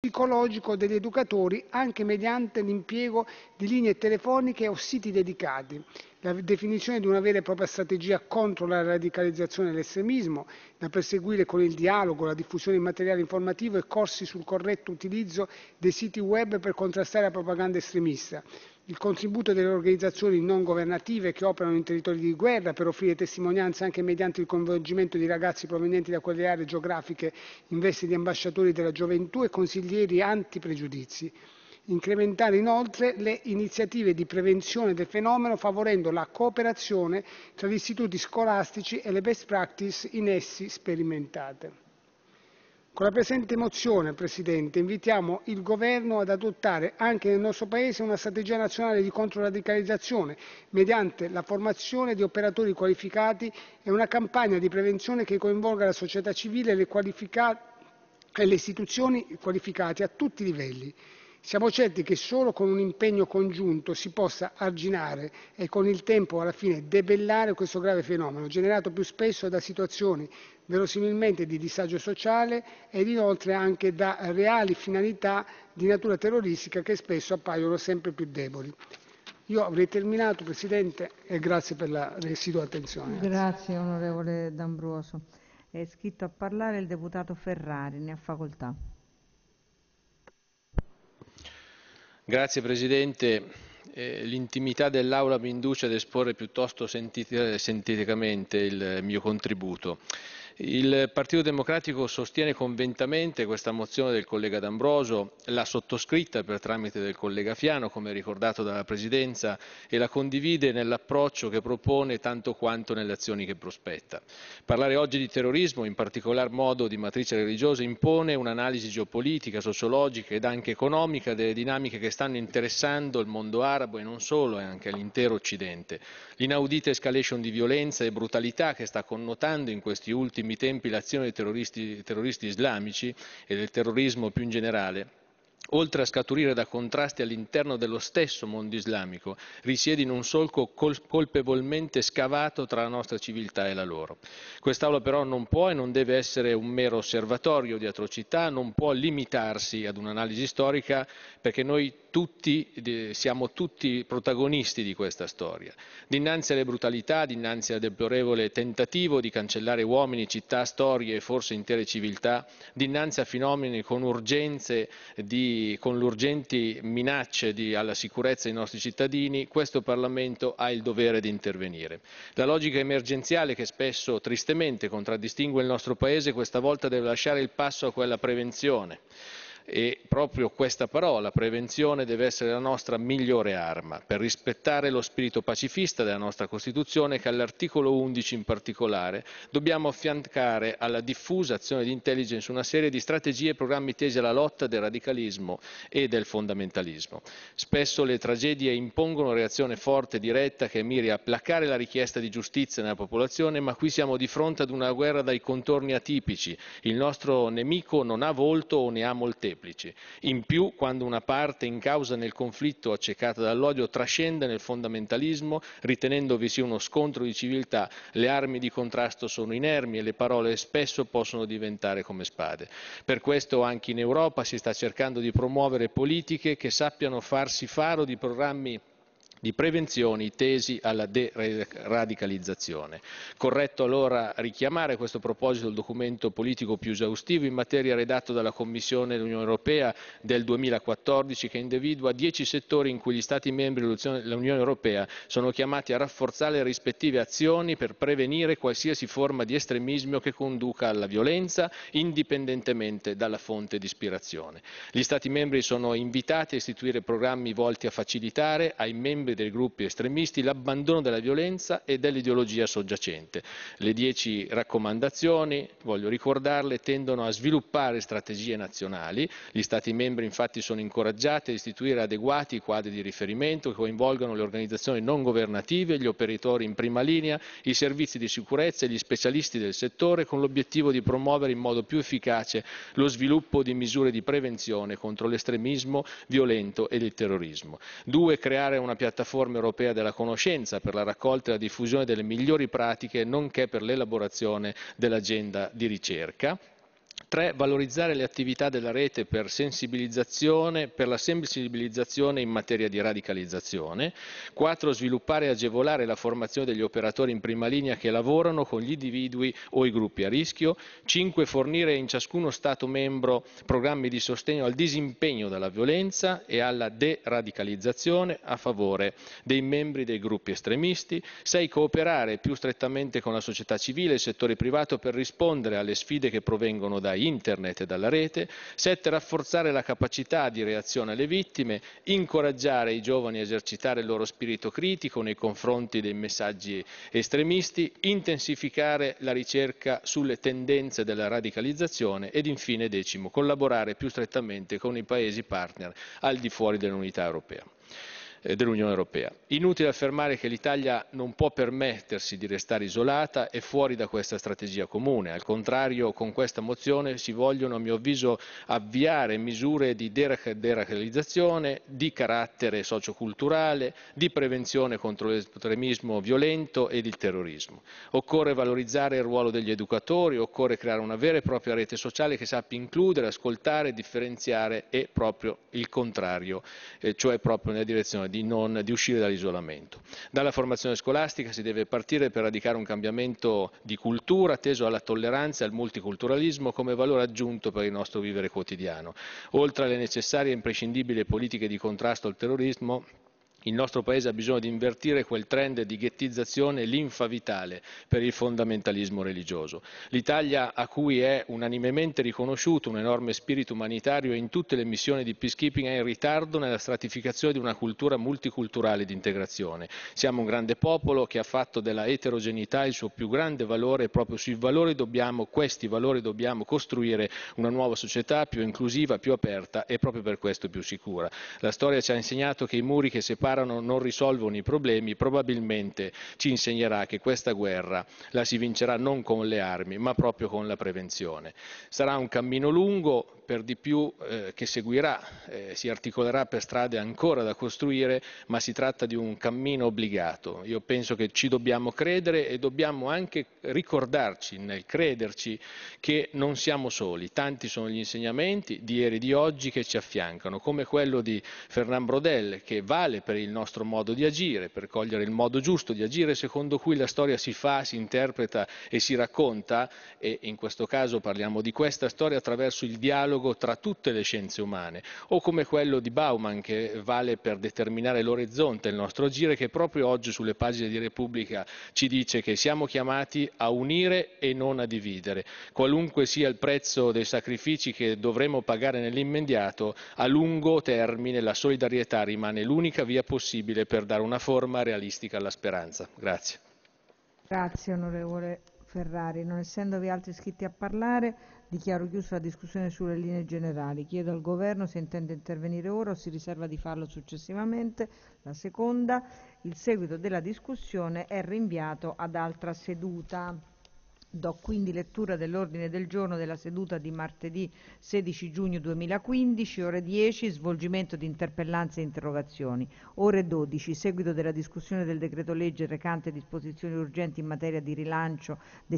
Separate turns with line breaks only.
psicologico degli educatori anche mediante l'impiego di linee telefoniche o siti dedicati, la definizione di una vera e propria strategia contro la radicalizzazione e l'estremismo, da perseguire con il dialogo, la diffusione di materiale informativo e corsi sul corretto utilizzo dei siti web per contrastare la propaganda estremista, il contributo delle organizzazioni non governative che operano in territori di guerra per offrire testimonianze anche mediante il coinvolgimento di ragazzi provenienti da quelle aree geografiche in veste di ambasciatori della gioventù e consiglieri antipregiudizi. Incrementare inoltre le iniziative di prevenzione del fenomeno favorendo la cooperazione tra gli istituti scolastici e le best practice in essi sperimentate. Con la presente mozione, Presidente, invitiamo il Governo ad adottare anche nel nostro Paese una strategia nazionale di controradicalizzazione mediante la formazione di operatori qualificati e una campagna di prevenzione che coinvolga la società civile e le istituzioni qualificate a tutti i livelli. Siamo certi che solo con un impegno congiunto si possa arginare e con il tempo alla fine debellare questo grave fenomeno, generato più spesso da situazioni verosimilmente di disagio sociale ed inoltre anche da reali finalità di natura terroristica che spesso appaiono sempre più deboli. Io avrei terminato, Presidente, e grazie per la residua attenzione. Grazie, onorevole D'Ambroso.
È scritto a parlare il deputato Ferrari, ne ha facoltà. Grazie Presidente. Eh, l'intimità dell'aula mi induce ad esporre piuttosto sentite, sinteticamente il mio contributo. Il Partito Democratico sostiene conventamente questa mozione del collega D'Ambrosio, l'ha sottoscritta per tramite del collega Fiano, come ricordato dalla Presidenza, e la condivide nell'approccio che propone tanto quanto nelle azioni che prospetta. Parlare oggi di terrorismo, in particolar modo di matrice religiosa, impone un'analisi geopolitica, sociologica ed anche economica delle dinamiche che stanno interessando il mondo arabo e non solo, e anche l'intero Occidente. L'inaudita escalation di violenza e brutalità che sta connotando in questi ultimi ultimi tempi l'azione dei terroristi islamici e del terrorismo più in generale oltre a scaturire da contrasti all'interno dello stesso mondo islamico, risiede in un solco colpevolmente scavato tra la nostra civiltà e la loro. Quest'Aula però non può e non deve essere un mero osservatorio di atrocità, non può limitarsi ad un'analisi storica perché noi tutti, siamo tutti protagonisti di questa storia. Dinanzi alle brutalità, dinanzi al deplorevole tentativo di cancellare uomini, città, storie e forse intere civiltà, dinanzi a fenomeni con urgenze di di, con l'urgenti minacce di, alla sicurezza dei nostri cittadini, questo Parlamento ha il dovere di intervenire. La logica emergenziale che spesso tristemente contraddistingue il nostro Paese questa volta deve lasciare il passo a quella prevenzione e proprio questa parola, prevenzione, deve essere la nostra migliore arma per rispettare lo spirito pacifista della nostra Costituzione che all'articolo 11 in particolare dobbiamo affiancare alla diffusa azione di intelligence una serie di strategie e programmi tesi alla lotta del radicalismo e del fondamentalismo. Spesso le tragedie impongono una reazione forte e diretta che miri a placare la richiesta di giustizia nella popolazione, ma qui siamo di fronte ad una guerra dai contorni atipici. Il nostro nemico non ha volto o ne ha molteplici molteplici. In più, quando una parte in causa nel conflitto accecata dall'odio trascende nel fondamentalismo, ritenendovi sia uno scontro di civiltà, le armi di contrasto sono inermi e le parole spesso possono diventare come spade. Per questo anche in Europa si sta cercando di promuovere politiche che sappiano farsi faro di programmi di prevenzioni tesi alla deradicalizzazione. Corretto allora richiamare a questo proposito il documento politico più esaustivo in materia redatto dalla Commissione dell'Unione Europea del 2014 che individua dieci settori in cui gli Stati membri dell'Unione Europea sono chiamati a rafforzare le rispettive azioni per prevenire qualsiasi forma di estremismo che conduca alla violenza indipendentemente dalla fonte di ispirazione. Gli Stati membri sono invitati a istituire programmi volti a facilitare ai membri membri dei gruppi estremisti l'abbandono della violenza e dell'ideologia soggiacente. Le dieci raccomandazioni, voglio ricordarle, tendono a sviluppare strategie nazionali. Gli Stati membri infatti sono incoraggiati a istituire adeguati quadri di riferimento che coinvolgano le organizzazioni non governative, gli operatori in prima linea, i servizi di sicurezza e gli specialisti del settore con l'obiettivo di promuovere in modo più efficace lo sviluppo di misure di prevenzione contro l'estremismo violento e il terrorismo. Due, creare una piattaforma piattaforma europea della conoscenza per la raccolta e la diffusione delle migliori pratiche, nonché per l'elaborazione dell'agenda di ricerca 3. Valorizzare le attività della rete per, per, la sensibilizzazione in materia di radicalizzazione. 4. Sviluppare e agevolare la formazione degli operatori in prima linea che lavorano con gli individui o i gruppi a rischio. 5. Fornire in ciascuno Stato membro programmi di sostegno al disimpegno dalla violenza e alla deradicalizzazione a favore dei membri dei gruppi estremisti. 6. Cooperare più strettamente con la società civile e il settore privato per rispondere alle sfide che provengono da da internet e dalla rete, sette rafforzare la capacità di reazione alle vittime, incoraggiare i giovani a esercitare il loro spirito critico nei confronti dei messaggi estremisti, intensificare la ricerca sulle tendenze della radicalizzazione ed infine decimo, collaborare più strettamente con i Paesi partner al di fuori dell'unità europea. Eh, dell'Unione Europea. Inutile affermare che l'Italia non può permettersi di restare isolata e fuori da questa strategia comune. Al contrario, con questa mozione si vogliono, a mio avviso, avviare misure di deracalizzazione, di carattere socioculturale, di prevenzione contro l'estremismo violento ed il terrorismo. Occorre valorizzare il ruolo degli educatori, occorre creare una vera e propria rete sociale che sappia includere, ascoltare, differenziare e proprio il contrario, eh, cioè proprio nella direzione di, non, di uscire dall'isolamento. Dalla formazione scolastica si deve partire per radicare un cambiamento di cultura teso alla tolleranza e al multiculturalismo come valore aggiunto per il nostro vivere quotidiano, oltre alle necessarie e imprescindibili politiche di contrasto al terrorismo il nostro Paese ha bisogno di invertire quel trend di ghettizzazione linfa vitale per il fondamentalismo religioso. L'Italia, a cui è unanimemente riconosciuto un enorme spirito umanitario in tutte le missioni di peacekeeping, è in ritardo nella stratificazione di una cultura multiculturale di integrazione. Siamo un grande popolo che ha fatto della eterogeneità il suo più grande valore e proprio sui valori dobbiamo, questi valori dobbiamo costruire una nuova società più inclusiva, più aperta e proprio per questo più sicura. La storia ci ha insegnato che i muri che separano imparano non risolvono i problemi, probabilmente ci insegnerà che questa guerra la si vincerà non con le armi, ma proprio con la prevenzione. Sarà un cammino lungo, per di più eh, che seguirà, eh, si articolerà per strade ancora da costruire, ma si tratta di un cammino obbligato. Io penso che ci dobbiamo credere e dobbiamo anche ricordarci nel crederci che non siamo soli. Tanti sono gli insegnamenti di ieri e di oggi che ci affiancano, come quello di Fernand Brodel che vale per cogliere il nostro modo di agire, per cogliere il modo giusto di agire secondo cui la storia si fa, si interpreta e si racconta, e in questo caso parliamo di questa storia attraverso il dialogo tra tutte le scienze umane, o come quello di Bauman che vale per determinare l'orizzonte il nostro agire, che proprio oggi sulle pagine di Repubblica ci dice che siamo chiamati a unire e non a dividere, qualunque sia il prezzo dei sacrifici che dovremo pagare nell'immediato, a lungo termine la solidarietà rimane l'unica via possibile per dare una forma realistica alla speranza. Grazie. Grazie onorevole Ferrari. Non essendovi altri iscritti a parlare, dichiaro chiusa la discussione sulle linee generali. Chiedo al Governo se intende intervenire ora o si riserva di farlo successivamente. La seconda, il seguito della discussione è rinviato ad altra seduta. Do quindi lettura dell'ordine del giorno della seduta di martedì 16 giugno 2015, ore 10, svolgimento di interpellanze e interrogazioni. Ore 12, seguito della discussione del decreto legge recante disposizioni urgenti in materia di rilancio dei